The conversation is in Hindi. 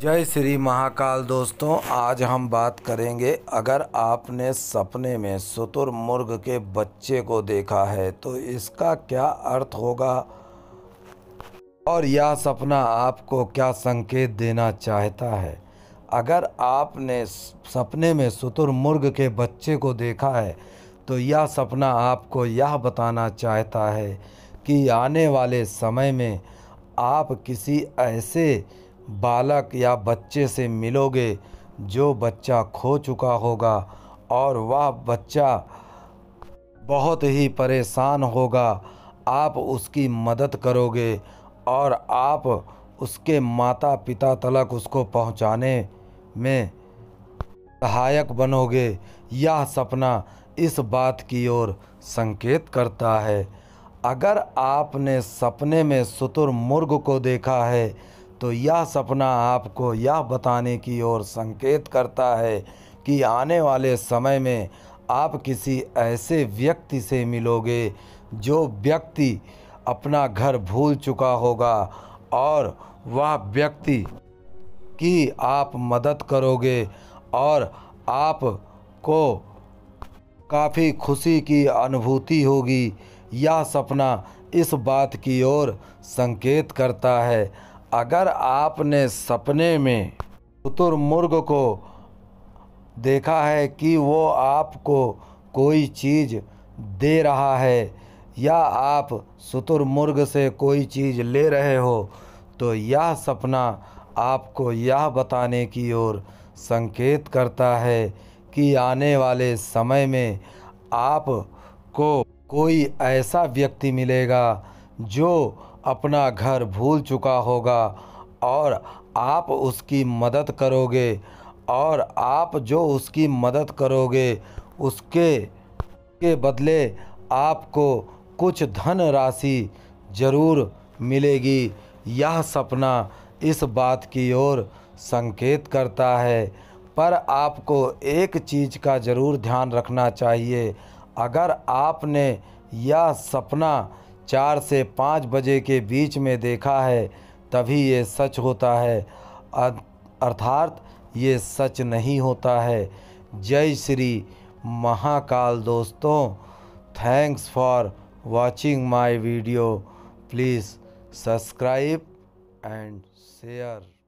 जय श्री महाकाल दोस्तों आज हम बात करेंगे अगर आपने सपने में शुतुरमुर्ग के बच्चे को देखा है तो इसका क्या अर्थ होगा और यह सपना आपको क्या संकेत देना चाहता है अगर आपने सपने में शुतुरमुर्ग के बच्चे को देखा है तो यह सपना आपको यह बताना चाहता है कि आने वाले समय में आप किसी ऐसे बालक या बच्चे से मिलोगे जो बच्चा खो चुका होगा और वह बच्चा बहुत ही परेशान होगा आप उसकी मदद करोगे और आप उसके माता पिता तलक उसको पहुंचाने में सहायक बनोगे यह सपना इस बात की ओर संकेत करता है अगर आपने सपने में शुतुरमुर्ग को देखा है तो यह सपना आपको यह बताने की ओर संकेत करता है कि आने वाले समय में आप किसी ऐसे व्यक्ति से मिलोगे जो व्यक्ति अपना घर भूल चुका होगा और वह व्यक्ति की आप मदद करोगे और आप को काफ़ी खुशी की अनुभूति होगी यह सपना इस बात की ओर संकेत करता है अगर आपने सपने में शुतुरमुर्ग को देखा है कि वो आपको कोई चीज़ दे रहा है या आप शुतुरमुर्ग से कोई चीज़ ले रहे हो तो यह सपना आपको यह बताने की ओर संकेत करता है कि आने वाले समय में आप को कोई ऐसा व्यक्ति मिलेगा जो अपना घर भूल चुका होगा और आप उसकी मदद करोगे और आप जो उसकी मदद करोगे उसके के बदले आपको कुछ धन राशि जरूर मिलेगी यह सपना इस बात की ओर संकेत करता है पर आपको एक चीज़ का ज़रूर ध्यान रखना चाहिए अगर आपने यह सपना चार से पाँच बजे के बीच में देखा है तभी ये सच होता है अर्थात ये सच नहीं होता है जय श्री महाकाल दोस्तों thanks for watching my video please subscribe and share